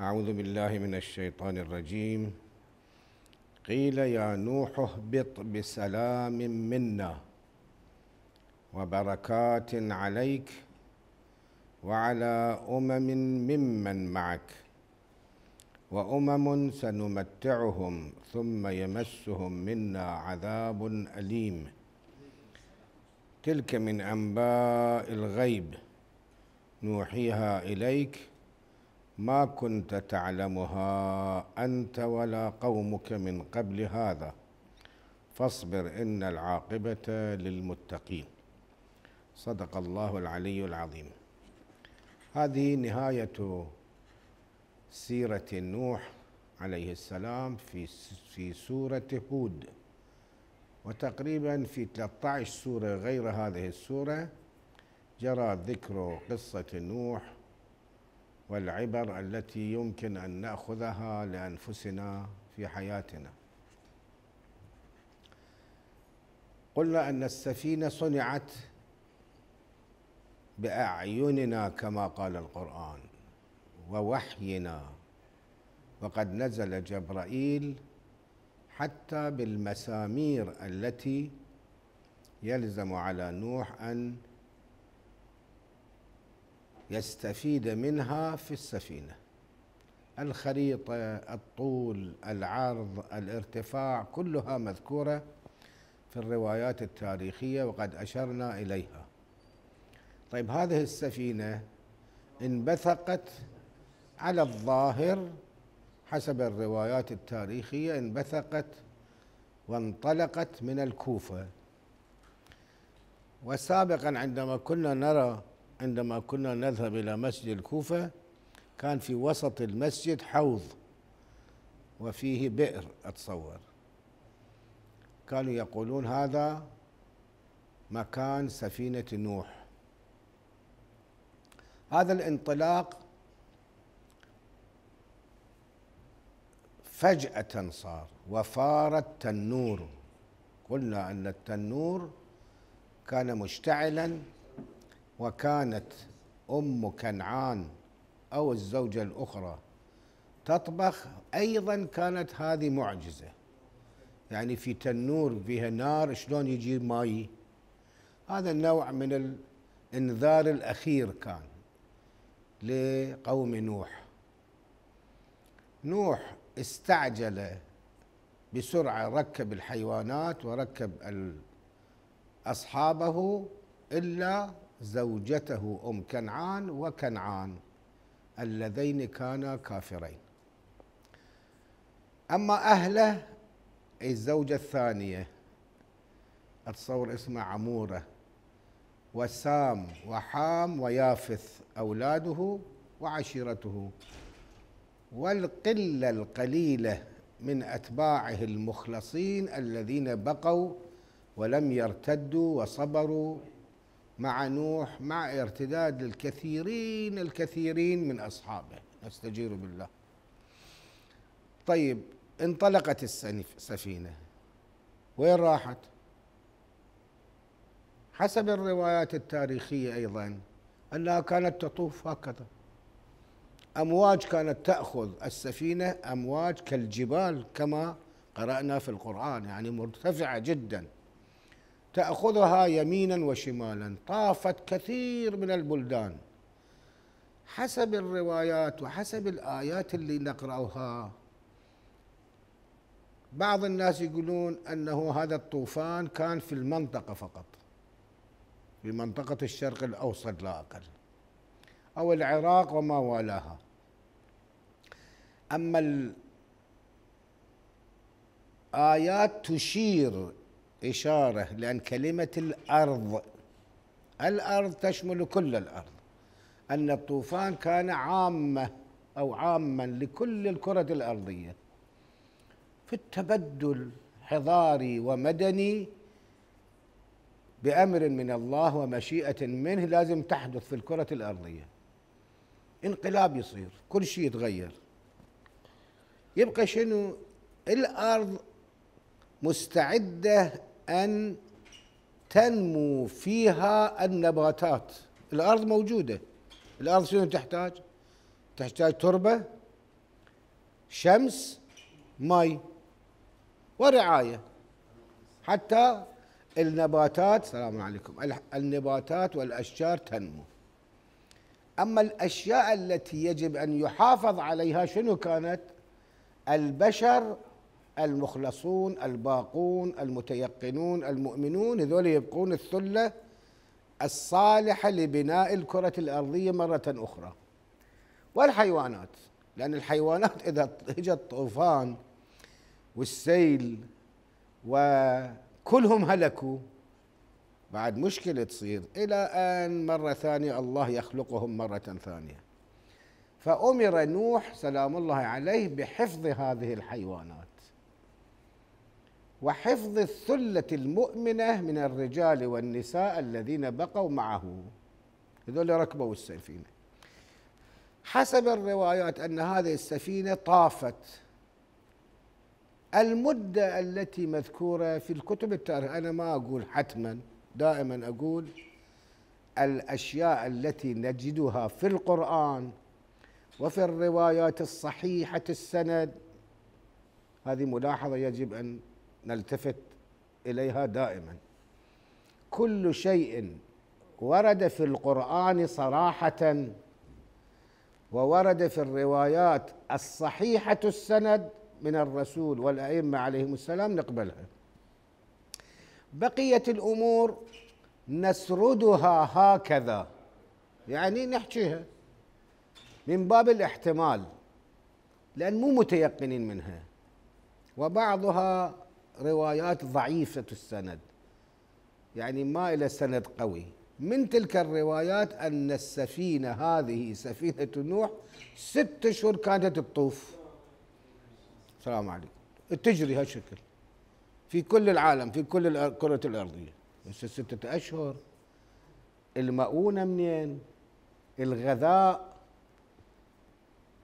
أعوذ بالله من الشيطان الرجيم قيل يا نوح اهبط بسلام منا وبركات عليك وعلى أمم ممن معك وأمم سنمتعهم ثم يمسهم منا عذاب أليم تلك من أنباء الغيب نوحيها إليك ما كنت تعلمها انت ولا قومك من قبل هذا فاصبر ان العاقبه للمتقين صدق الله العلي العظيم هذه نهايه سيره نوح عليه السلام في في سوره هود وتقريبا في 13 سوره غير هذه السوره جرى ذكر قصه نوح والعبر التي يمكن ان ناخذها لانفسنا في حياتنا قلنا ان السفينه صنعت باعيننا كما قال القران ووحينا وقد نزل جبرائيل حتى بالمسامير التي يلزم على نوح ان يستفيد منها في السفينه الخريطه الطول العرض الارتفاع كلها مذكوره في الروايات التاريخيه وقد اشرنا اليها طيب هذه السفينه انبثقت على الظاهر حسب الروايات التاريخيه انبثقت وانطلقت من الكوفه وسابقا عندما كنا نرى عندما كنا نذهب إلى مسجد الكوفة كان في وسط المسجد حوض وفيه بئر أتصور كانوا يقولون هذا مكان سفينة نوح هذا الانطلاق فجأة صار وفار التنور قلنا أن التنور كان مشتعلا وكانت ام كنعان او الزوجه الاخرى تطبخ ايضا كانت هذه معجزه يعني في تنور فيها نار شلون يجي ماي هذا النوع من الانذار الاخير كان لقوم نوح نوح استعجل بسرعه ركب الحيوانات وركب اصحابه الا زوجته أم كنعان وكنعان اللذين كانا كافرين أما أهله أي الزوجة الثانية أتصور اسمها عمورة وسام وحام ويافث أولاده وعشيرته والقلة القليلة من أتباعه المخلصين الذين بقوا ولم يرتدوا وصبروا مع نوح مع ارتداد الكثيرين الكثيرين من أصحابه نستجير بالله طيب انطلقت السفينة وين راحت حسب الروايات التاريخية أيضا أنها كانت تطوف هكذا أمواج كانت تأخذ السفينة أمواج كالجبال كما قرأنا في القرآن يعني مرتفعة جداً تأخذها يمينا وشمالا طافت كثير من البلدان حسب الروايات وحسب الآيات اللي نقرأها بعض الناس يقولون أنه هذا الطوفان كان في المنطقة فقط في منطقة الشرق الأوسط لا أقل أو العراق وما والاها أما الآيات تشير إشارة لأن كلمة الأرض الأرض تشمل كل الأرض أن الطوفان كان عامة أو عاما لكل الكرة الأرضية في التبدل حضاري ومدني بأمر من الله ومشيئة منه لازم تحدث في الكرة الأرضية انقلاب يصير كل شيء يتغير يبقى شنو الأرض مستعدة أن تنمو فيها النباتات الأرض موجودة الأرض شنو تحتاج تحتاج تربة شمس ماء ورعاية حتى النباتات سلام عليكم النباتات والأشجار تنمو أما الأشياء التي يجب أن يحافظ عليها شنو كانت البشر المخلصون الباقون المتيقنون المؤمنون هذول يبقون الثلة الصالحة لبناء الكرة الأرضية مرة أخرى والحيوانات لأن الحيوانات إذا اجى الطوفان والسيل وكلهم هلكوا بعد مشكلة تصير إلى أن مرة ثانية الله يخلقهم مرة ثانية فأمر نوح سلام الله عليه بحفظ هذه الحيوانات وحفظ الثلة المؤمنة من الرجال والنساء الذين بقوا معه هذول ركبوا السفينة حسب الروايات أن هذه السفينة طافت المدة التي مذكورة في الكتب التاريخ أنا ما أقول حتما دائما أقول الأشياء التي نجدها في القرآن وفي الروايات الصحيحة السند هذه ملاحظة يجب أن نلتفت اليها دائما كل شيء ورد في القران صراحه وورد في الروايات الصحيحه السند من الرسول والائمه عليهم السلام نقبلها بقيه الامور نسردها هكذا يعني نحكيها من باب الاحتمال لان مو متيقنين منها وبعضها روايات ضعيفة السند يعني ما إلى سند قوي من تلك الروايات أن السفينة هذه سفينة نوح ست أشهر كانت تطوف السلام عليكم تجري هالشكل في كل العالم في كل الكرة الأرضية بس ستة أشهر المؤونة منين الغذاء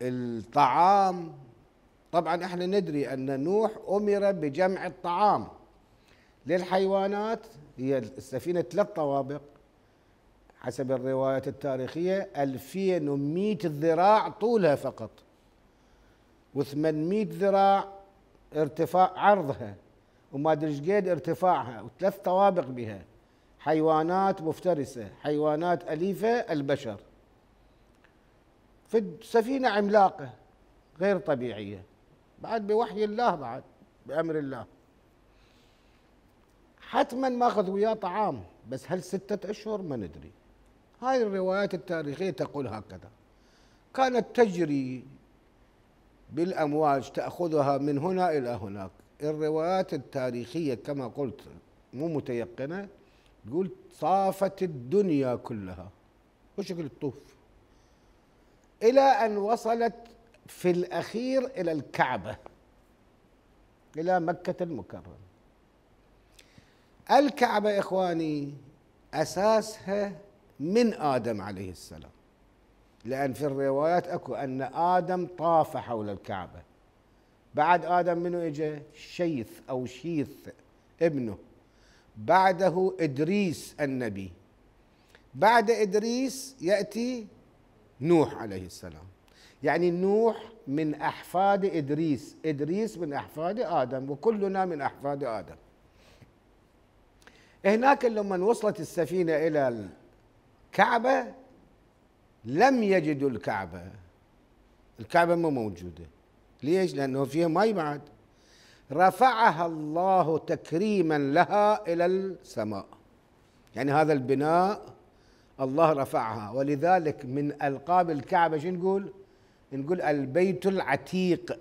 الطعام طبعا احنا ندري ان نوح امر بجمع الطعام للحيوانات هي السفينه ثلاث طوابق حسب الروايات التاريخيه 2100 ذراع طولها فقط و800 ذراع ارتفاع عرضها وما ادري قد ارتفاعها وثلاث طوابق بها حيوانات مفترسه حيوانات اليفه البشر في السفينه عملاقه غير طبيعيه بعد بوحي الله بعد بأمر الله حتما ماخذ وياه طعام بس هل ستة أشهر ما ندري هاي الروايات التاريخية تقول هكذا كانت تجري بالأمواج تأخذها من هنا إلى هناك الروايات التاريخية كما قلت مو متيقنة تقول صافت الدنيا كلها وشكل الطوف إلى أن وصلت في الأخير إلى الكعبة إلى مكة المكرمة الكعبة إخواني أساسها من آدم عليه السلام لأن في الروايات أكو أن آدم طاف حول الكعبة بعد آدم منو إجا شيث أو شيث ابنه بعده إدريس النبي بعد إدريس يأتي نوح عليه السلام يعني نوح من أحفاد إدريس إدريس من أحفاد آدم وكلنا من أحفاد آدم هناك لما وصلت السفينة إلى الكعبة لم يجدوا الكعبة الكعبة مو موجودة ليش؟ لأنه فيها ماي بعد رفعها الله تكريما لها إلى السماء يعني هذا البناء الله رفعها ولذلك من ألقاب الكعبة شو نقول؟ نقول البيت العتيق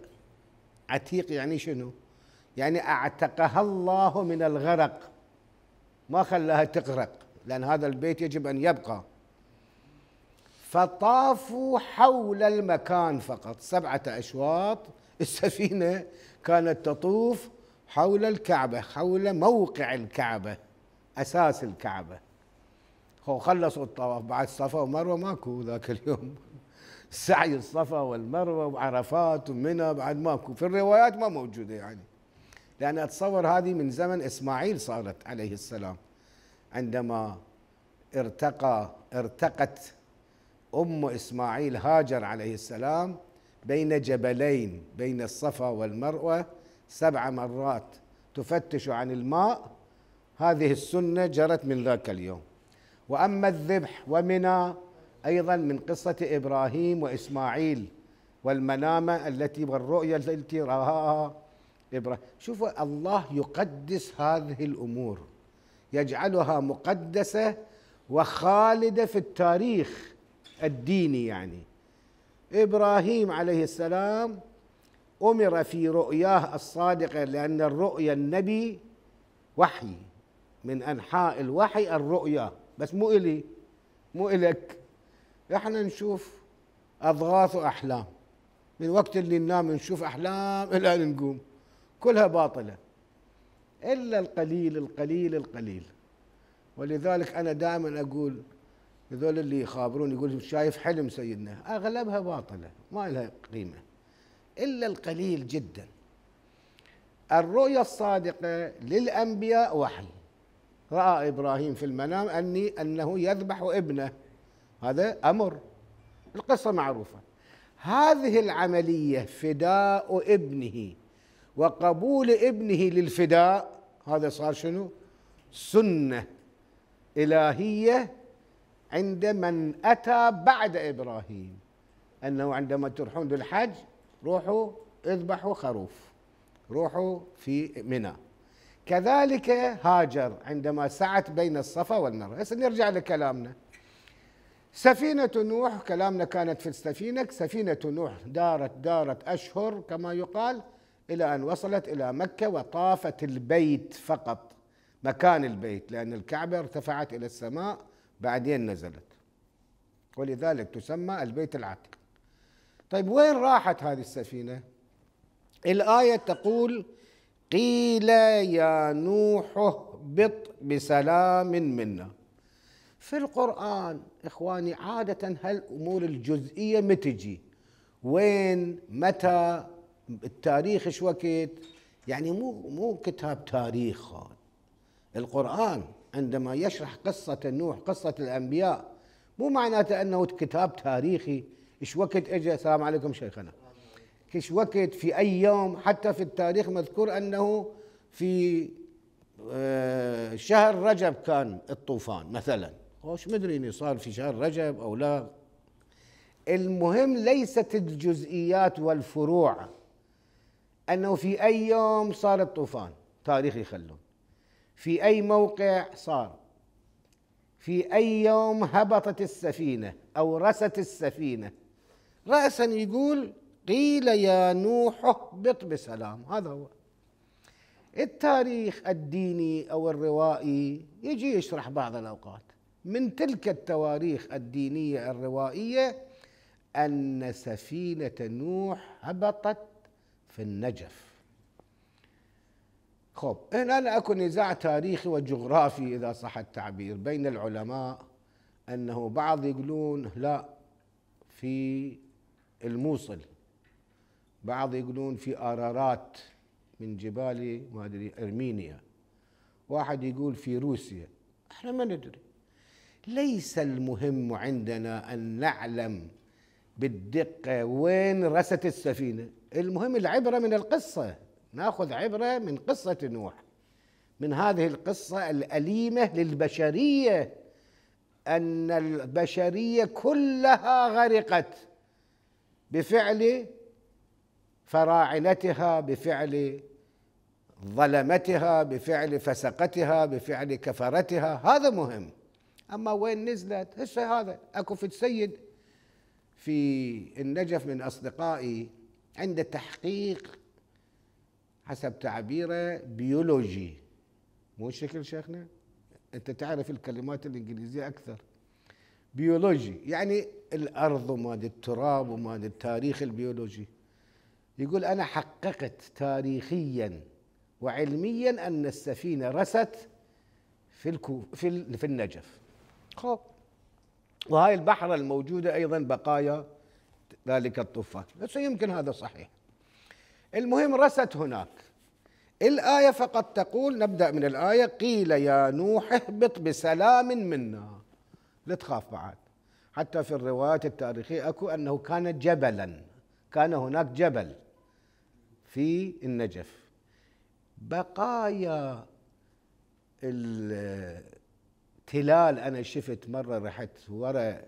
عتيق يعني شنو يعني اعتقها الله من الغرق ما خلاها تغرق لان هذا البيت يجب ان يبقى فطافوا حول المكان فقط سبعه اشواط السفينه كانت تطوف حول الكعبه حول موقع الكعبه اساس الكعبه هو خلصوا الطواف بعد صفا ومروه ماكو ذاك اليوم سعي الصفا والمروة وعرفات ومنى بعد ماكو في الروايات ما موجودة يعني لأن أتصور هذه من زمن إسماعيل صارت عليه السلام عندما ارتقى ارتقت أم إسماعيل هاجر عليه السلام بين جبلين بين الصفا والمروة سبع مرات تفتش عن الماء هذه السنة جرت من ذاك اليوم وأما الذبح ومنى أيضا من قصة إبراهيم وإسماعيل والمنامة التي والرؤية التي رآها إبراهيم شوفوا الله يقدس هذه الأمور يجعلها مقدسة وخالدة في التاريخ الديني يعني إبراهيم عليه السلام أمر في رؤياه الصادقة لأن الرؤيا النبي وحي من أنحاء الوحي الرؤيا بس مو إلي مو إلك احنا نشوف اضغاث واحلام من وقت اللي ننام نشوف احلام الى ان نقوم كلها باطله الا القليل القليل القليل ولذلك انا دائما اقول هذول اللي يخابرون يقول شايف حلم سيدنا اغلبها باطله ما لها قيمه الا القليل جدا الرؤيا الصادقه للانبياء وحي راى ابراهيم في المنام اني انه يذبح ابنه هذا امر القصه معروفه هذه العمليه فداء ابنه وقبول ابنه للفداء هذا صار شنو سنه الهيه عند من اتى بعد ابراهيم انه عندما تروحون للحج روحوا اذبحوا خروف روحوا في منى كذلك هاجر عندما سعت بين الصفا والمروه هسه نرجع لكلامنا سفينة نوح كلامنا كانت في السفينة سفينة نوح دارت دارت أشهر كما يقال إلى أن وصلت إلى مكة وطافت البيت فقط مكان البيت لأن الكعبة ارتفعت إلى السماء بعدين نزلت ولذلك تسمى البيت العتيق طيب وين راحت هذه السفينة الآية تقول قيل يا نوح اهبط بسلام منا في القرآن إخواني عادة هالأمور الجزئية متجي وين متى التاريخ ايش وقت يعني مو مو كتاب تاريخ القرآن عندما يشرح قصة نوح قصة الأنبياء مو معناته أنه كتاب تاريخي ايش وقت اجى السلام عليكم شيخنا ايش وقت في أي يوم حتى في التاريخ مذكور أنه في آه، شهر رجب كان الطوفان مثلاً هوش مدري اني صار في شهر رجب او لا المهم ليست الجزئيات والفروع انه في اي يوم صار الطوفان تاريخ يخلون في اي موقع صار في اي يوم هبطت السفينه او رست السفينه راسا يقول قيل يا نوح اهبط بسلام هذا هو التاريخ الديني او الروائي يجي يشرح بعض الاوقات من تلك التواريخ الدينيه الروائيه ان سفينه نوح هبطت في النجف خب هنا اكو نزاع تاريخي وجغرافي اذا صح التعبير بين العلماء انه بعض يقولون لا في الموصل بعض يقولون في ارارات من جبال ما ادري ارمينيا واحد يقول في روسيا احنا ما ندري ليس المهم عندنا ان نعلم بالدقه وين رست السفينه المهم العبره من القصه ناخذ عبره من قصه نوح من هذه القصه الاليمه للبشريه ان البشريه كلها غرقت بفعل فراعنتها بفعل ظلمتها بفعل فسقتها بفعل كفرتها هذا مهم اما وين نزلت هسه هذا اكو في السيد في النجف من اصدقائي عنده تحقيق حسب تعبيره بيولوجي مو شكل شيخنا انت تعرف الكلمات الانجليزيه اكثر بيولوجي يعني الارض وما التراب وما التاريخ البيولوجي يقول انا حققت تاريخيا وعلميا ان السفينه رست في في النجف خب وهاي البحرة الموجودة أيضا بقايا ذلك الطوفان بس يمكن هذا صحيح المهم رست هناك الآية فقط تقول نبدأ من الآية قيل يا نوح اهبط بسلام منا لا تخاف بعد حتى في الروايات التاريخية أكو أنه كان جبلا كان هناك جبل في النجف بقايا هلال انا شفت مره رحت ورا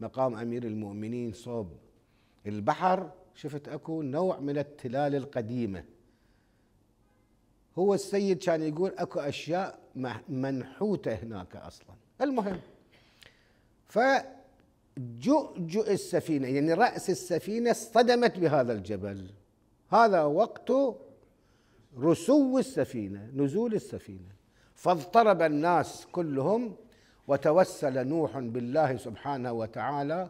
مقام امير المؤمنين صوب البحر شفت اكو نوع من التلال القديمه هو السيد كان يقول اكو اشياء منحوته هناك اصلا المهم فجؤجؤ السفينه يعني راس السفينه اصطدمت بهذا الجبل هذا وقت رسو السفينه نزول السفينه فاضطرب الناس كلهم وتوسل نوح بالله سبحانه وتعالى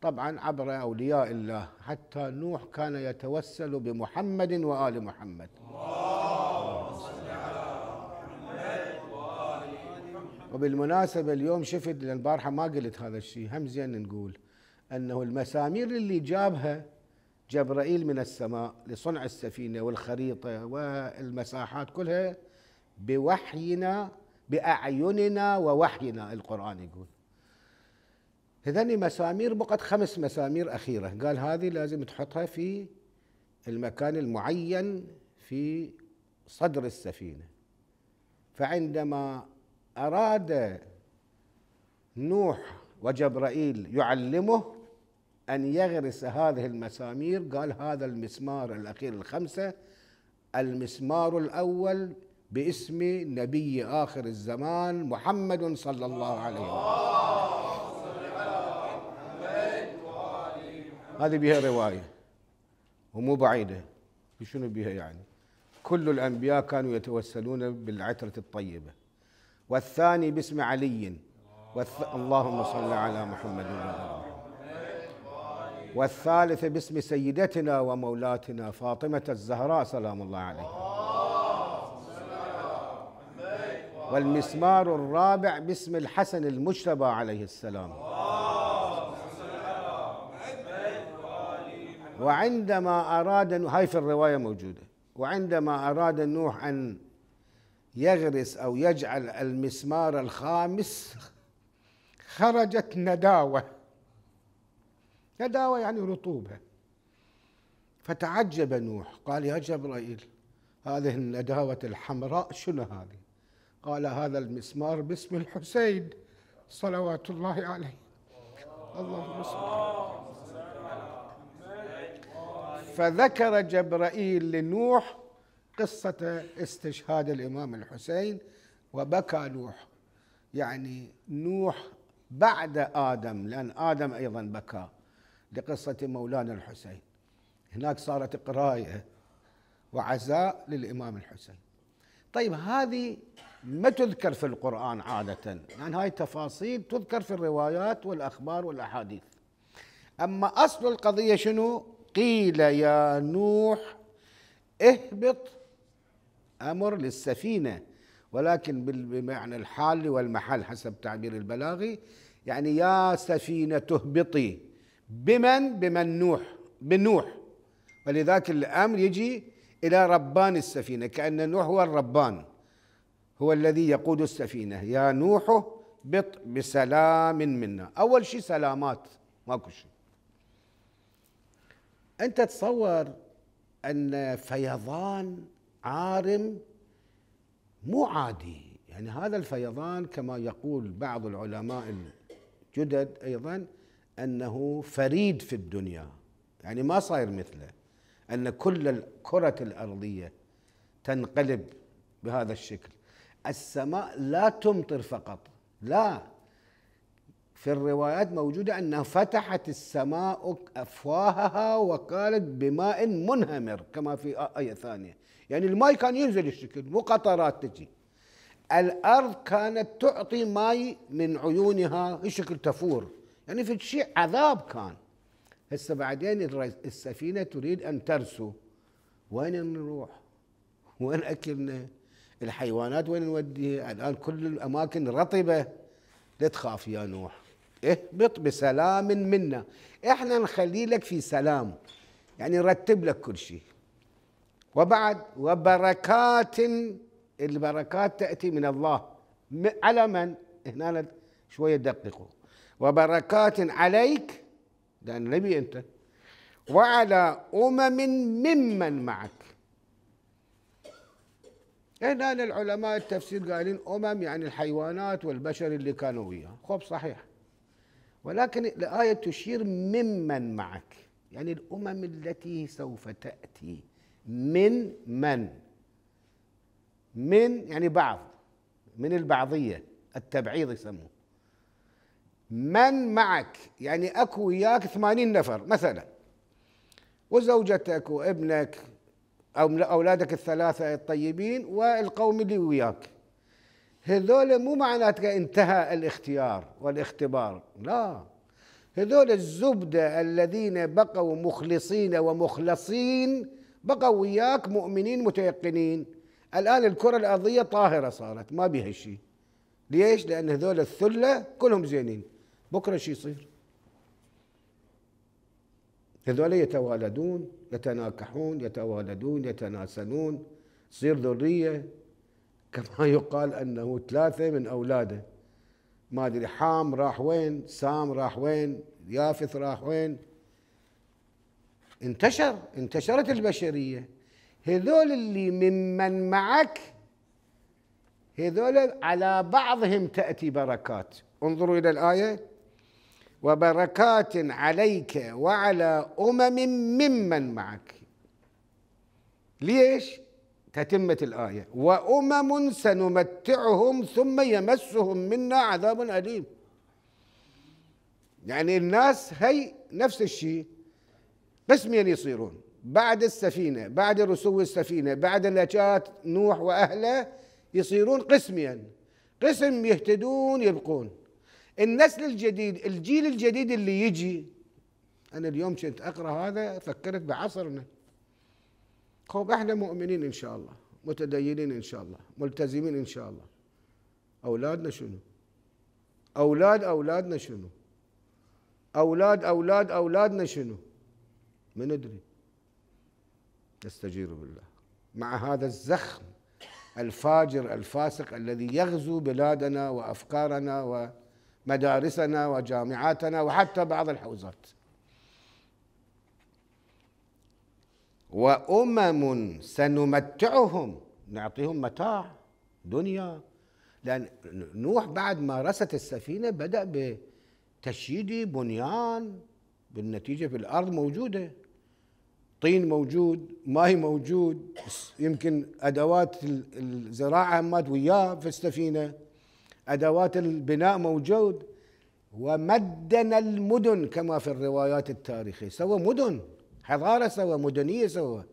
طبعا عبر اولياء الله حتى نوح كان يتوسل بمحمد وال محمد وبالمناسبة اليوم شفت البارحة ما قلت هذا الشيء هم زين نقول أنه المسامير اللي جابها جبرائيل من السماء لصنع السفينة والخريطة والمساحات كلها بوحينا بأعيننا ووحينا القرآن يقول هذني مسامير بقت خمس مسامير أخيرة قال هذه لازم تحطها في المكان المعين في صدر السفينة فعندما أراد نوح وجبرائيل يعلمه أن يغرس هذه المسامير قال هذا المسمار الأخير الخمسة المسمار الأول باسم نبي آخر الزمان محمد صلى الله عليه وسلم هذه بها رواية ومو بعيدة شنو بها يعني كل الأنبياء كانوا يتوسلون بالعترة الطيبة والثاني باسم علي والث... اللهم صل على محمد والثالث محمد باسم سيدتنا ومولاتنا فاطمة الزهراء سلام الله عليها والمسمار الرابع باسم الحسن المجتبى عليه السلام وعندما أراد هاي في الرواية موجودة وعندما أراد نوح أن يغرس أو يجعل المسمار الخامس خرجت نداوة نداوة يعني رطوبة فتعجب نوح قال يا جبرائيل هذه النداوة الحمراء شنو هذه قال هذا المسمار باسم الحسين صلوات الله عليه اللهم صل فذكر جبرائيل لنوح قصة استشهاد الإمام الحسين وبكى نوح يعني نوح بعد آدم لأن آدم أيضا بكى لقصة مولانا الحسين هناك صارت قراية وعزاء للإمام الحسين طيب هذه ما تذكر في القرآن عادة يعني هاي تفاصيل تذكر في الروايات والأخبار والأحاديث أما أصل القضية شنو قيل يا نوح اهبط أمر للسفينة ولكن بمعنى الحال والمحل حسب تعبير البلاغي يعني يا سفينة تهبطي بمن بمن نوح بنوح ولذلك الأمر يجي إلى ربان السفينة كأن نوح هو الربان هو الذي يقود السفينة يا نوح بط بسلام منا أول شيء سلامات ماكو شيء أنت تصور أن فيضان عارم مو عادي يعني هذا الفيضان كما يقول بعض العلماء الجدد أيضا أنه فريد في الدنيا يعني ما صاير مثله أن كل الكرة الأرضية تنقلب بهذا الشكل السماء لا تمطر فقط لا في الروايات موجودة أنها فتحت السماء أفواهها وكانت بماء منهمر كما في آية ثانية يعني الماء كان ينزل الشكل مو قطرات تجي الأرض كانت تعطي ماء من عيونها الشكل تفور يعني في شيء عذاب كان هسه بعدين السفينة تريد أن ترسو وين نروح وين أكلنا الحيوانات وين نوديها الآن كل الأماكن رطبة لا تخاف يا نوح اهبط بسلام منا احنا نخلي لك في سلام يعني نرتب لك كل شيء وبعد وبركات البركات تأتي من الله على من هنا شوية دققوا وبركات عليك لأن نبي أنت وعلى أمم ممن معك هنا العلماء التفسير قالين أمم يعني الحيوانات والبشر اللي كانوا وياه خب صحيح ولكن الآية تشير ممن معك يعني الأمم التي سوف تأتي من من من يعني بعض من البعضية التبعيض يسموه من معك يعني أكو وياك ثمانين نفر مثلا وزوجتك وابنك او اولادك الثلاثه الطيبين والقوم اللي وياك هذول مو معناتها انتهى الاختيار والاختبار لا هذول الزبده الذين بقوا مخلصين ومخلصين بقوا وياك مؤمنين متيقنين الان الكره الارضيه طاهره صارت ما بها شيء ليش؟ لان هذول الثله كلهم زينين بكره شو يصير؟ هذول يتوالدون يتناكحون يتوالدون يتناسلون تصير ذرية كما يقال أنه ثلاثة من أولاده ما أدري حام راح وين سام راح وين يافث راح وين انتشر انتشرت البشرية هذول اللي ممن معك هذول على بعضهم تأتي بركات انظروا إلى الآية وبركات عليك وعلى أمم ممن معك ليش؟ تتمة الآية وأمم سنمتعهم ثم يمسهم منا عذاب أليم يعني الناس هي نفس الشيء قسمين يصيرون بعد السفينة بعد رسو السفينة بعد نجاة نوح وأهله يصيرون قسمين قسم يهتدون يبقون النسل الجديد الجيل الجديد اللي يجي انا اليوم كنت اقرا هذا فكرت بعصرنا خب احنا مؤمنين ان شاء الله متدينين ان شاء الله ملتزمين ان شاء الله اولادنا شنو اولاد اولادنا شنو اولاد اولاد اولادنا شنو ما ندري نستجير بالله مع هذا الزخم الفاجر الفاسق الذي يغزو بلادنا وافكارنا و مدارسنا وجامعاتنا وحتى بعض الحوزات وأمم سنمتعهم نعطيهم متاع دنيا لأن نوح بعد ما رست السفينة بدأ بتشييد بنيان بالنتيجة في الأرض موجودة طين موجود ماي موجود يمكن أدوات الزراعة مات وياه في السفينة أدوات البناء موجود ومدن المدن كما في الروايات التاريخية سوى مدن حضارة سوى مدنية سوى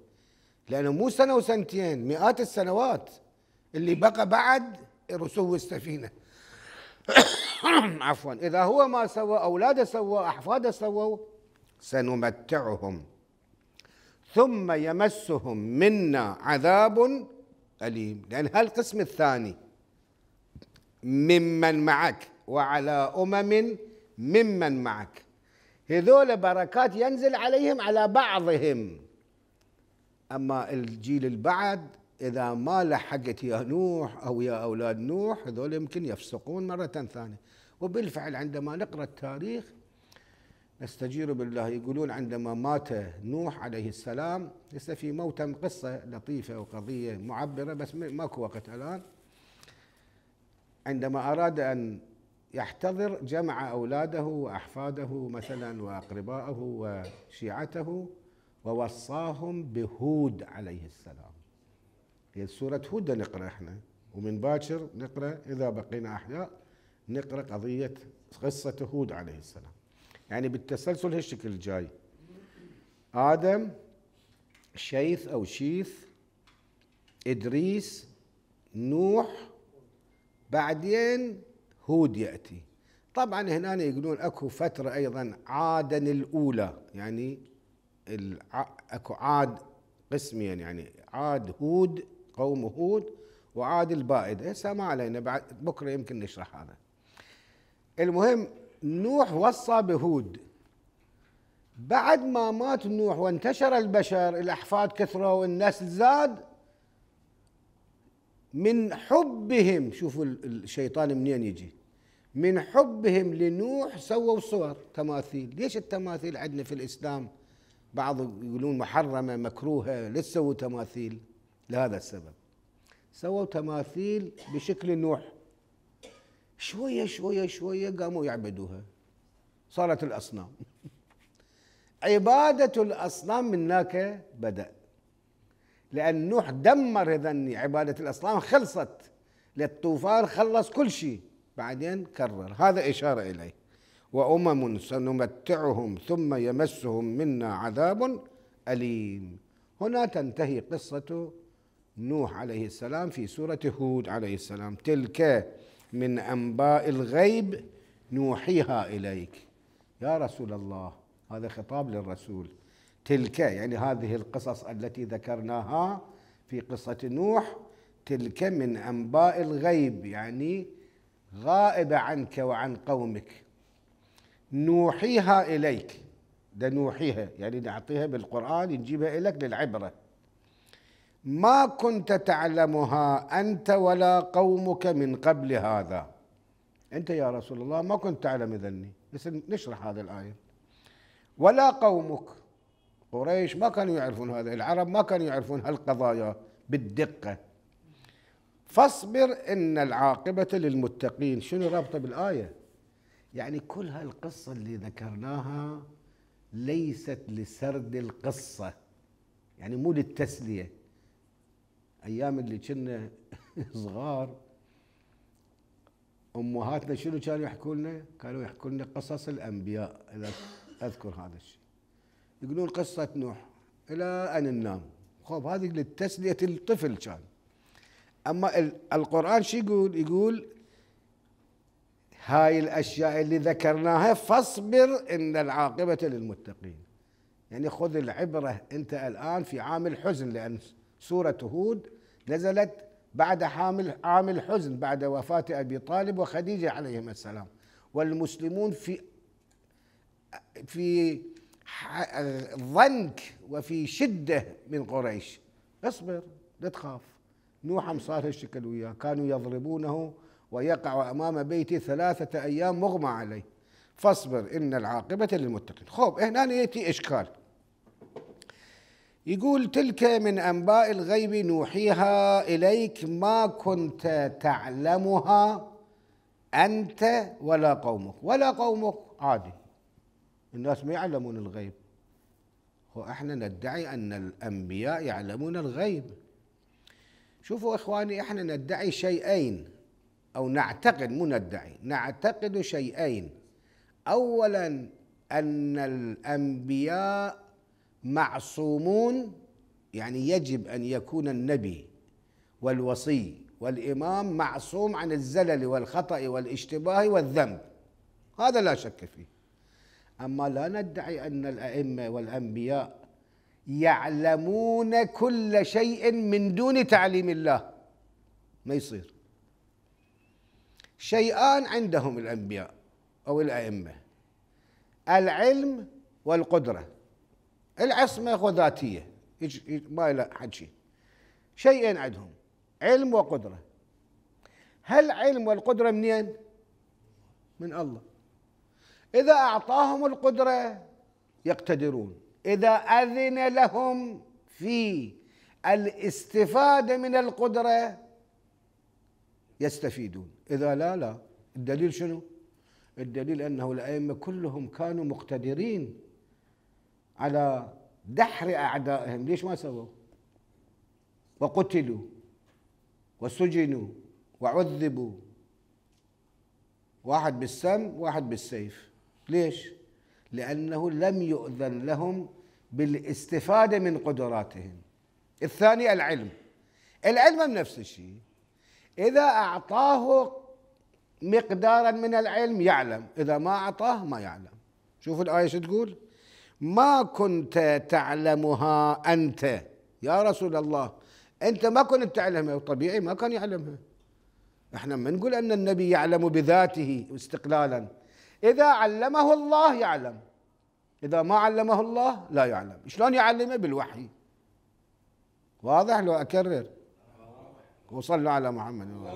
لأنه مو سنة وسنتين مئات السنوات اللي بقى بعد رسو السفينة عفوا إذا هو ما سوى أولاده سوى أحفاده سووا سنمتعهم ثم يمسهم منا عذاب أليم لأن هالقسم الثاني ممن معك وعلى أمم ممن معك هذول بركات ينزل عليهم على بعضهم أما الجيل البعد إذا ما لحقت يا نوح أو يا أولاد نوح هذول يمكن يفسقون مرة ثانية وبالفعل عندما نقرأ التاريخ نستجير بالله يقولون عندما مات نوح عليه السلام لسه في موتم قصة لطيفة وقضية معبرة بس ماكو وقت الآن عندما أراد أن يحتضر جمع أولاده وأحفاده مثلا وأقربائه وشيعته ووصاهم بهود عليه السلام هي سورة هود نقرأ احنا ومن باكر نقرأ إذا بقينا أحياء نقرأ قضية قصة هود عليه السلام يعني بالتسلسل هالشكل الجاي آدم شيث أو شيث إدريس نوح بعدين هود يأتي طبعا هنا يقولون اكو فترة ايضا عادا الاولى يعني اكو عاد قسميا يعني عاد هود قوم هود وعاد البائد هسه ما علينا بعد بكرة يمكن نشرح هذا المهم نوح وصى بهود بعد ما مات نوح وانتشر البشر الاحفاد كثروا والنسل زاد من حبهم شوفوا الشيطان منين يجي من حبهم لنوح سووا صور تماثيل ليش التماثيل عندنا في الإسلام بعض يقولون محرمة مكروهة ليش سووا تماثيل لهذا السبب سووا تماثيل بشكل نوح شوية شوية شوية قاموا يعبدوها صارت الأصنام عبادة الأصنام من هناك بدأت لأن نوح دمر إذن عبادة الأصنام خلصت للطوفان خلص كل شيء بعدين كرر هذا إشارة إليه وأمم سنمتعهم ثم يمسهم منا عذاب أليم هنا تنتهي قصة نوح عليه السلام في سورة هود عليه السلام تلك من أنباء الغيب نوحيها إليك يا رسول الله هذا خطاب للرسول تلك يعني هذه القصص التي ذكرناها في قصة نوح تلك من أنباء الغيب يعني غائبة عنك وعن قومك نوحيها إليك ده نوحيها يعني نعطيها بالقرآن نجيبها إليك للعبرة ما كنت تعلمها أنت ولا قومك من قبل هذا أنت يا رسول الله ما كنت تعلم ذني بس نشرح هذه الآية ولا قومك قريش ما كانوا يعرفون هذا العرب ما كانوا يعرفون هالقضايا بالدقة فاصبر إن العاقبة للمتقين شنو رابطة بالآية يعني كل هالقصة اللي ذكرناها ليست لسرد القصة يعني مو للتسلية أيام اللي كنا صغار أمهاتنا شنو كانوا يحكوا لنا؟ كانوا يحكوا لنا قصص الأنبياء إذا أذكر هذا الشيء يقولون قصة نوح إلى أن ننام خوف هذه للتسلية الطفل كان أما القرآن شو يقول يقول هاي الأشياء اللي ذكرناها فاصبر إن العاقبة للمتقين يعني خذ العبرة أنت الآن في عام الحزن لأن سورة هود نزلت بعد حامل عام الحزن بعد وفاة أبي طالب وخديجة عليهم السلام والمسلمون في في ضنك وفي شدة من قريش اصبر لا تخاف نوح صار هالشكل وياه كانوا يضربونه ويقع أمام بيته ثلاثة أيام مغمى عليه فاصبر إن العاقبة للمتقين خوب هنا يأتي إشكال يقول تلك من أنباء الغيب نوحيها إليك ما كنت تعلمها أنت ولا قومك ولا قومك عادي الناس ما يعلمون الغيب هو احنا ندعي ان الانبياء يعلمون الغيب شوفوا اخواني احنا ندعي شيئين او نعتقد مو ندعي نعتقد شيئين اولا ان الانبياء معصومون يعني يجب ان يكون النبي والوصي والامام معصوم عن الزلل والخطا والاشتباه والذنب هذا لا شك فيه أما لا ندعي أن الأئمة والأنبياء يعلمون كل شيء من دون تعليم الله ما يصير شيئان عندهم الأنبياء أو الأئمة العلم والقدرة العصمة ذاتية ما إلى حد شيء شيئين عندهم علم وقدرة هل علم والقدرة منين؟ من الله إذا أعطاهم القدرة يقتدرون إذا أذن لهم في الاستفادة من القدرة يستفيدون إذا لا لا الدليل شنو الدليل أنه الأئمة كلهم كانوا مقتدرين على دحر أعدائهم ليش ما سووا وقتلوا وسجنوا وعذبوا واحد بالسم واحد بالسيف ليش؟ لأنه لم يؤذن لهم بالاستفادة من قدراتهم الثاني العلم العلم نفس الشيء إذا أعطاه مقدارا من العلم يعلم إذا ما أعطاه ما يعلم شوفوا الآية شو تقول ما كنت تعلمها أنت يا رسول الله أنت ما كنت تعلمها طبيعي ما كان يعلمها احنا ما نقول أن النبي يعلم بذاته استقلالا إذا علمه الله يعلم إذا ما علمه الله لا يعلم شلون يعلمه بالوحي واضح لو أكرر وصلوا على محمد الله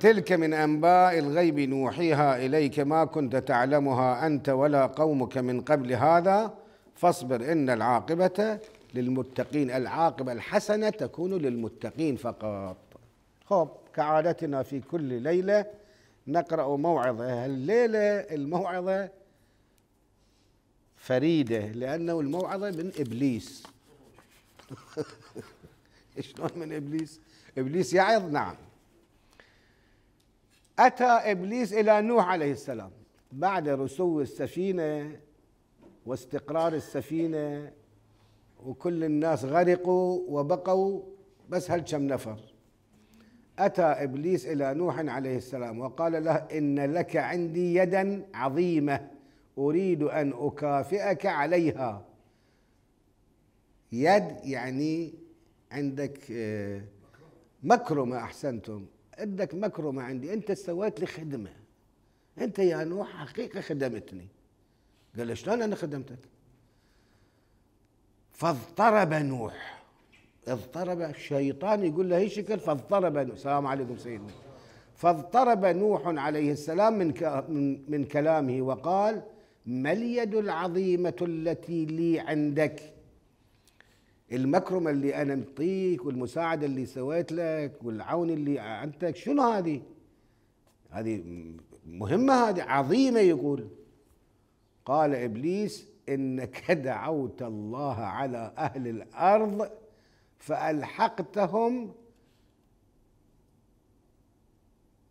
تلك من أنباء الغيب نوحيها إليك ما كنت تعلمها أنت ولا قومك من قبل هذا فاصبر إن العاقبة للمتقين العاقبة الحسنة تكون للمتقين فقط خب كعادتنا في كل ليلة نقرأ موعظة الليلة الموعظة فريدة لأنه الموعظة من إبليس شلون من إبليس إبليس يعظ نعم أتى إبليس إلى نوح عليه السلام بعد رسو السفينة واستقرار السفينة وكل الناس غرقوا وبقوا بس هالكم نفر أتى إبليس إلى نوح عليه السلام وقال له إن لك عندي يدا عظيمة أريد أن أكافئك عليها يد يعني عندك آه، مكرمة أحسنتم عندك مكرمة عندي أنت سويت لي خدمة أنت يا نوح حقيقة خدمتني قال له شلون أنا خدمتك فاضطرب نوح اضطرب الشيطان يقول له ايش شكل فاضطرب السلام عليكم سيدنا فاضطرب نوح عليه السلام من من كلامه وقال ما اليد العظيمة التي لي عندك المكرمة اللي أنا مطيك والمساعدة اللي سويت لك والعون اللي عندك شنو هذه هذه مهمة هذه عظيمة يقول قال إبليس إنك دعوت الله على أهل الأرض فألحقتهم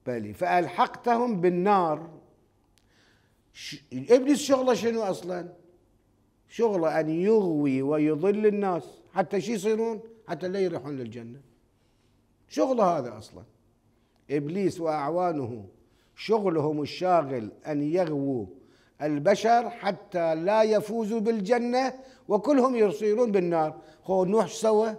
بلي فألحقتهم بالنار ابليس شغله شنو أصلا شغله أن يغوي ويضل الناس حتى شو يصيرون حتى لا يروحون للجنة شغله هذا أصلا إبليس وأعوانه شغلهم الشاغل أن يغووا البشر حتى لا يفوزوا بالجنة وكلهم يصيرون بالنار خو نوح سوى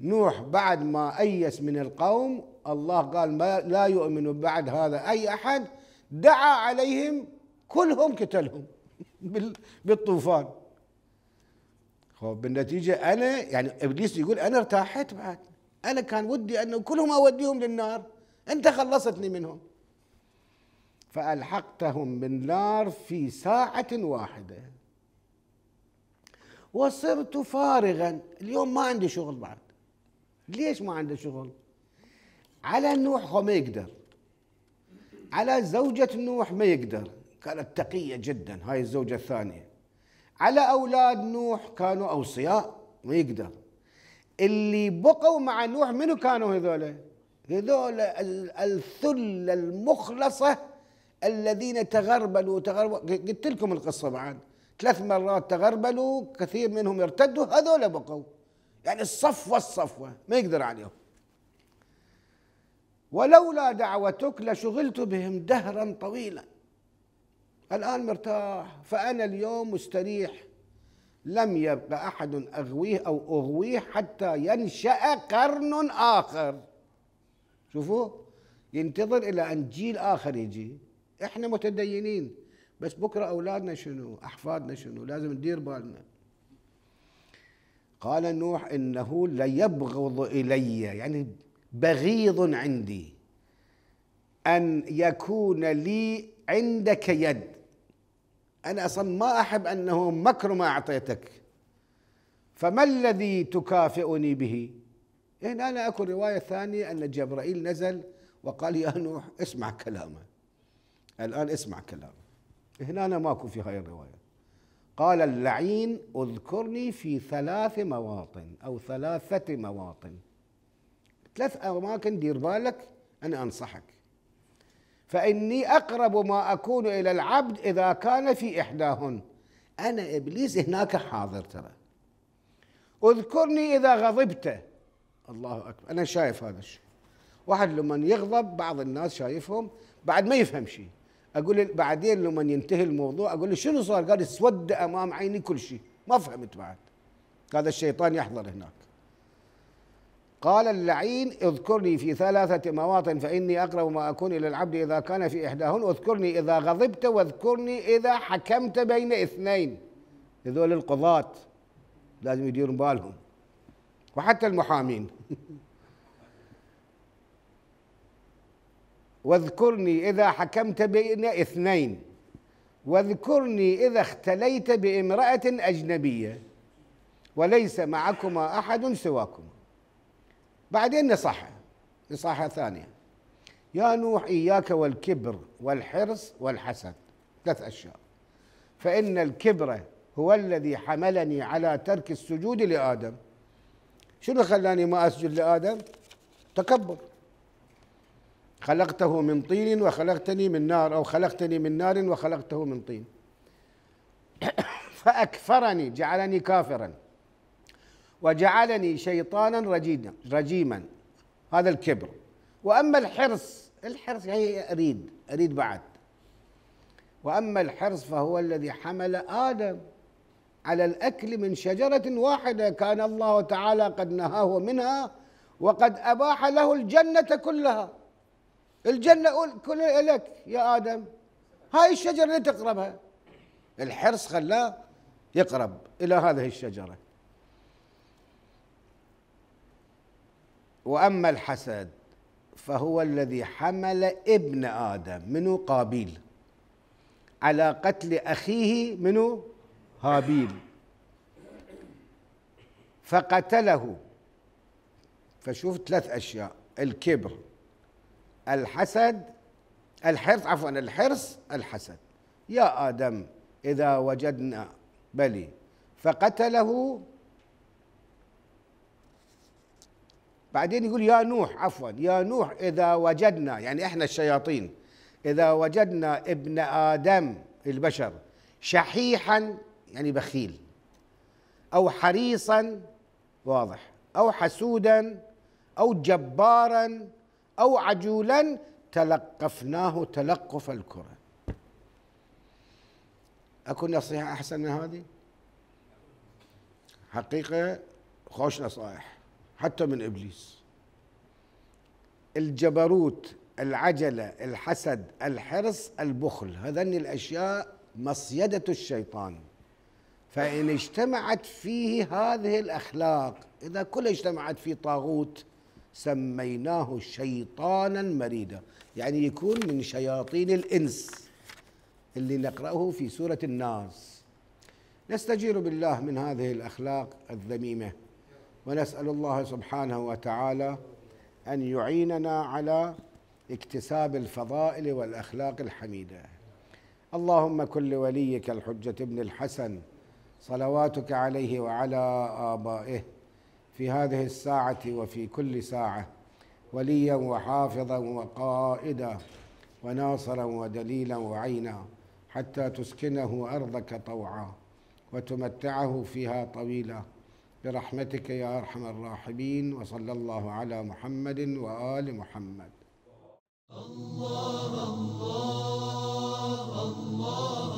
نوح بعد ما أيس من القوم الله قال ما لا يؤمن بعد هذا أي أحد دعا عليهم كلهم قتلهم بالطوفان بالنتيجة أنا يعني إبليس يقول أنا ارتاحت بعد أنا كان ودي أنه كلهم أوديهم للنار أنت خلصتني منهم فألحقتهم بالنار في ساعة واحدة وصرت فارغا اليوم ما عندي شغل بعد ليش ما عنده شغل على نوح هو ما يقدر على زوجة نوح ما يقدر كانت تقية جدا هاي الزوجة الثانية على أولاد نوح كانوا أوصياء ما يقدر اللي بقوا مع نوح منو كانوا هذول هذول الثلة المخلصة الذين تغربلوا تغربلوا قلت لكم القصة بعد ثلاث مرات تغربلوا كثير منهم ارتدوا هذول بقوا يعني الصفوة الصفوة ما يقدر عليهم ولولا دعوتك لشغلت بهم دهرا طويلا الآن مرتاح فأنا اليوم مستريح لم يبقى أحد أغويه أو أغويه حتى ينشأ قرن آخر شوفوا ينتظر إلى أن جيل آخر يجي إحنا متدينين بس بكرة أولادنا شنو أحفادنا شنو لازم ندير بالنا قال نوح إنه ليبغض إلي يعني بغيض عندي أن يكون لي عندك يد أنا أصلا ما أحب أنه مكر ما أعطيتك فما الذي تكافئني به هنا إيه، أنا أكو رواية ثانية أن جبرائيل نزل وقال يا نوح اسمع كلامه الآن اسمع كلامه هنا أنا ماكو في هاي الرواية قال اللعين اذكرني في ثلاث مواطن أو ثلاثة مواطن ثلاث أماكن دير بالك أنا أنصحك فإني أقرب ما أكون إلى العبد إذا كان في إحداهن أنا إبليس هناك حاضر ترى اذكرني إذا غضبت الله أكبر أنا شايف هذا الشيء واحد لما يغضب بعض الناس شايفهم بعد ما يفهم شيء اقول بعدين لما ينتهي الموضوع اقول له شنو صار؟ قال اسود امام عيني كل شيء ما فهمت بعد هذا الشيطان يحضر هناك قال اللعين اذكرني في ثلاثة مواطن فإني أقرب ما أكون إلى العبد إذا كان في إحداهن واذكرني إذا غضبت واذكرني إذا حكمت بين اثنين هذول القضاة لازم يديرون بالهم وحتى المحامين واذكرني إذا حكمت بين اثنين واذكرني إذا اختليت بامرأة أجنبية وليس معكما أحد سواكما بعدين نصحها نصحة ثانية يا نوح إياك والكبر والحرص والحسد ثلاث أشياء فإن الكبر هو الذي حملني على ترك السجود لآدم شنو خلاني ما أسجد لآدم تكبر خلقته من طين وخلقتني من نار أو خلقتني من نار وخلقته من طين فأكفرني جعلني كافرا وجعلني شيطانا رجيما رجيما هذا الكبر وأما الحرص الحرص يعني أريد أريد بعد وأما الحرص فهو الذي حمل آدم على الأكل من شجرة واحدة كان الله تعالى قد نهاه منها وقد أباح له الجنة كلها الجنة كلها لك يا آدم هاي الشجرة اللي تقربها الحرص خلاه يقرب إلى هذه الشجرة وأما الحسد فهو الذي حمل ابن آدم منو قابيل على قتل أخيه منو هابيل فقتله فشوف ثلاث أشياء الكبر الحسد الحرص عفوا الحرص الحسد يا آدم إذا وجدنا بلي فقتله بعدين يقول يا نوح عفوا يا نوح إذا وجدنا يعني إحنا الشياطين إذا وجدنا ابن آدم البشر شحيحا يعني بخيل أو حريصا واضح أو حسودا أو جبارا أو عجولا تلقفناه تلقف الكرة اكون نصيحة أحسن من هذه حقيقة خوش نصائح حتى من إبليس الجبروت العجلة الحسد الحرص البخل هذني الأشياء مصيدة الشيطان فإن اجتمعت فيه هذه الأخلاق إذا كل اجتمعت فيه طاغوت سميناه شيطانا مريدا يعني يكون من شياطين الإنس اللي نقرأه في سورة الناس نستجير بالله من هذه الأخلاق الذميمة ونسأل الله سبحانه وتعالى أن يعيننا على اكتساب الفضائل والأخلاق الحميدة اللهم كن لوليك الحجة ابن الحسن صلواتك عليه وعلى آبائه في هذه الساعه وفي كل ساعه وليا وحافظا وقائدا وناصرا ودليلا وعينا حتى تسكنه ارضك طوعا وتمتعه فيها طويلا برحمتك يا ارحم الراحمين وصلى الله على محمد وال محمد الله الله الله